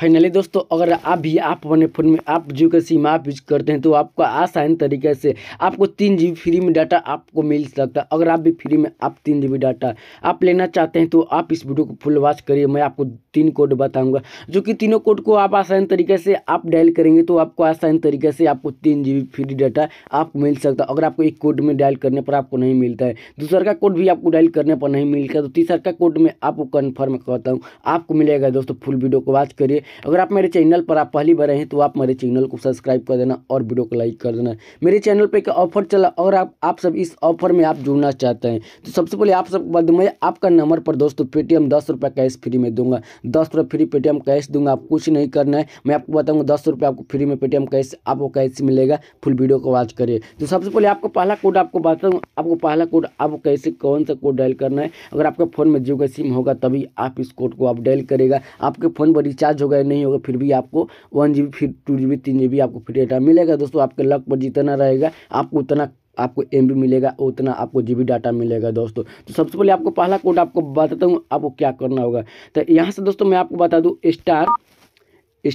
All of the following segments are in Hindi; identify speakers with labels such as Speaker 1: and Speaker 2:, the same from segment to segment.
Speaker 1: फाइनली दोस्तों अगर आप भी आप अपने फ़ोन में आप जियो का सिम आप यूज करते हैं तो आपको आसान तरीके से आपको तीन जी फ्री में डाटा आपको मिल सकता है अगर आप भी फ्री में आप तीन जी डाटा आप लेना चाहते हैं तो आप इस वीडियो को फुल वॉच करिए मैं आपको तीन कोड बताऊंगा जो कि तीनों कोड को आप आसान तरीके से आप डायल करेंगे तो आपको आसान तरीके से आपको तीन जी फ्री डाटा आपको मिल सकता है अगर आपको एक कोड में डायल करने पर आपको नहीं मिलता है दूसरा का कोड भी आपको डायल करने पर नहीं मिलता तो तीसरा का कोड में आपको कन्फर्म करता हूँ आपको मिलेगा दोस्तों फुल वीडियो को वॉच करिए अगर आप मेरे चैनल पर आप पहली बार हैं तो आप मेरे चैनल को सब्सक्राइब कर देना और वीडियो को लाइक कर देना मेरे चैनल पर एक ऑफर चला और आप आप सब इस ऑफर में आप जुड़ना चाहते हैं तो सबसे पहले आप सब बाद मैं आपका नंबर पर दोस्तों पेटीएम दस कैश फ्री में दूंगा दस फ्री पेटीएम कैश दूंगा आप कुछ नहीं करना है मैं आपको बताऊँगा दस आपको फ्री में पेटीएम कैश आपको कैश मिलेगा फुल वीडियो को वॉच करिए तो सबसे पहले आपको पहला कोड आपको बताऊँ आपको पहला कोड आपको कैसे कौन सा कोड डायल करना है अगर आपके फ़ोन में जियो का सिम होगा तभी आप इस कोड को आप डायल करेगा आपके फ़ोन पर रिचार्ज होगा रुपये नहीं होगा फिर भी आपको वन जी बी फिर टू जी बी तीन जी बी आपको फ्री डाटा मिलेगा दोस्तों आपके लक पर जितना रहेगा आपको उतना आपको एम मिलेगा उतना आपको जी डाटा मिलेगा दोस्तों तो सबसे पहले आपको पहला कोड आपको बताता हूँ आपको क्या करना होगा तो यहाँ से दोस्तों मैं आपको बता दूँ स्टार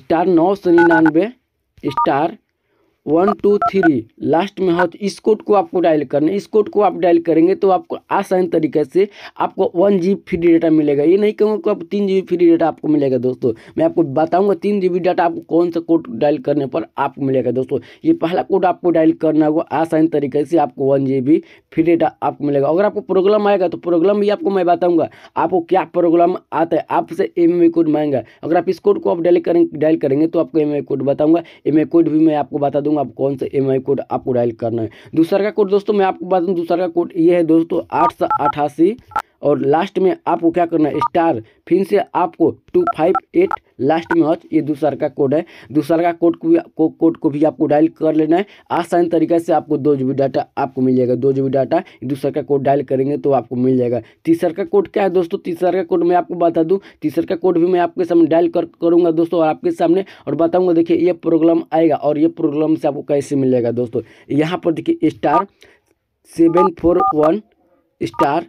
Speaker 1: स्टार नौ सौ निन्यानवे star one two three last में हो तो इस कोड को आपको डायल करना है इस कोड को आप डायल करेंगे तो आपको आसान तरीके से आपको वन जी फ्री डेटा मिलेगा ये नहीं कहूँगा कि आप तीन जी फ्री डेटा आपको मिलेगा दोस्तों मैं आपको बताऊँगा तीन जी डाटा आपको कौन सा कोड डायल करने पर आपको मिलेगा दोस्तों ये पहला कोड आपको डायल करना होगा आसान तरीके से आपको वन जी फ्री डेटा आपको मिलेगा अगर आपको प्रॉब्लम आएगा तो प्रॉब्लम भी आपको मैं बताऊँगा आपको क्या प्रॉब्लम आता है आपसे एम कोड मांगा अगर आप इस कोड को आप डायल करेंगे डायल करेंगे तो आपको एम कोड बताऊँगा एम कोड भी मैं आपको बता दूँगा दूंगा आप कौन सा एम कोड आपको डायल करना है दूसरा का कोड दोस्तों मैं आपको बता दूँ दूसरा का कोड ये है दोस्तों आठ सौ अठासी और लास्ट में आपको क्या करना है स्टार फिर से आपको टू फाइव एट लास्ट में हॉच ये दूसरा का कोड है दूसरा का कोड को, को कोड को भी आपको डायल कर लेना है आसान तरीके से आपको दो जी डाटा आपको मिल जाएगा दो जी डाटा दूसरा का कोड डायल करेंगे तो आपको मिल जाएगा तीसरा का कोड क्या है दोस्तों तीसरा का कोड मैं आपको बता दूँ तीसरा का कोड भी मैं आपके सामने डायल कर करूँगा दोस्तों और आपके सामने और बताऊँगा देखिए ये प्रॉब्लम आएगा और ये प्रोग्राम से आपको कैसे जाएगा दोस्तों यहाँ पर देखिए star seven four one star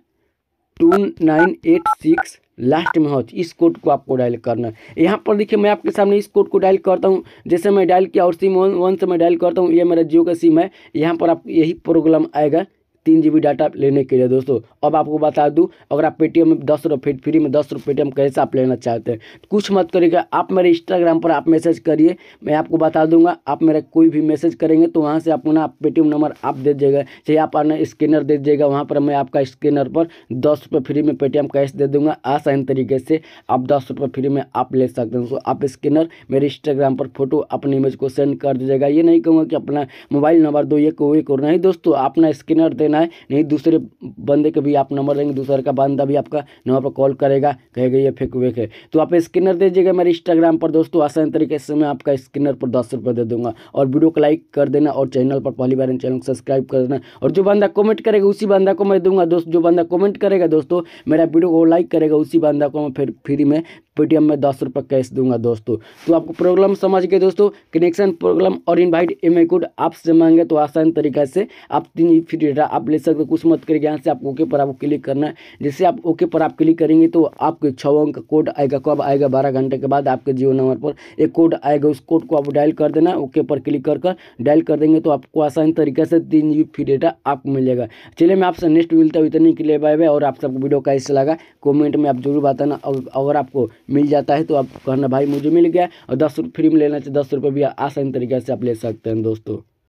Speaker 1: two nine eight six last में हो इस कोड को आपको डायल करना है यहाँ पर देखिए मैं आपके सामने इस कोड को डायल करता हूँ जैसे मैं डायल किया और सिम वन से मैं डायल करता हूँ ये मेरा जियो का सिम है यहाँ पर आप यही प्रॉब्लम आएगा तीन जी डाटा लेने के लिए दोस्तों अब आपको बता दूँ अगर आप पेटीएम में दस रुपये फ्री में दस रुपये पेटीएम कैसे आप लेना चाहते हैं कुछ मत करिएगा आप मेरे इंस्टाग्राम पर आप मैसेज करिए मैं आपको बता दूंगा आप मेरा कोई भी मैसेज करेंगे तो वहाँ से आप ना पेटीएम नंबर आप दे दीजिएगा चाहे आप अपना स्कैनर दे दीजिएगा वहाँ पर मैं आपका स्कैनर पर दस रुपये फ्री में पेटीएम कैश दे दूँगा आसान तरीके से आप दस रुपये फ्री में आप ले सकते हैं तो आप स्कैनर मेरे इंस्टाग्राम पर फोटो अपनी इमेज को सेंड कर दीजिएगा ये नहीं कहूँगा कि अपना मोबाइल नंबर दो ये कोई को नहीं दोस्तों अपना स्कैनर देना करना है नहीं तो दूसरे बंदे के भी आप नंबर देंगे दूसरे का बंदा भी आपका नंबर पर कॉल करेगा कहेगा ये फेक वेक है तो आप दे दीजिएगा मेरे इंस्टाग्राम पर दोस्तों आसान तरीके से मैं आपका स्कैनर पर दस रुपये दे दूंगा और वीडियो को लाइक कर देना और चैनल पर पहली बार चैनल को सब्सक्राइब कर देना और जो बंदा कॉमेंट करेगा उसी बंदा को मैं दूंगा दोस्त जो बंदा कॉमेंट करेगा दोस्तों मेरा वीडियो को लाइक करेगा उसी बंदा को मैं फिर फ्री में पेटीएम में दस रुपये कैश दूंगा दोस्तों तो आपको प्रॉब्लम समझ के दोस्तों कनेक्शन प्रॉब्लम और इनवाइट एम कोड आपसे मांगे तो आसान तरीके से आप तीन फ्री डेटा आप आप ले सकते हो कुछ मत करिए यहाँ से आप ओके पर आपको क्लिक करना है जैसे आप ओके पर आप क्लिक करेंगे तो आपके छः अंक का कोड आएगा कब आएगा बारह घंटे के बाद आपके जियो नंबर पर एक कोड आएगा उस कोड को आप डायल कर देना ओके पर क्लिक कर कर डायल कर देंगे तो आपको आसान तरीके से तीन जी फ्री डेटा आपको मिल जाएगा चलिए मैं आपसे नेक्स्ट मिलता हूँ इतने के लिए बाय बाय और आप सबको वीडियो कैसे लगा कॉमेंट में आप जरूर बताना और अगर आपको मिल जाता है तो आप कहना भाई मुझे मिल गया और दस रुपये फ्री में लेना चाहिए दस रुपये भी आसान तरीके से आप ले सकते हैं दोस्तों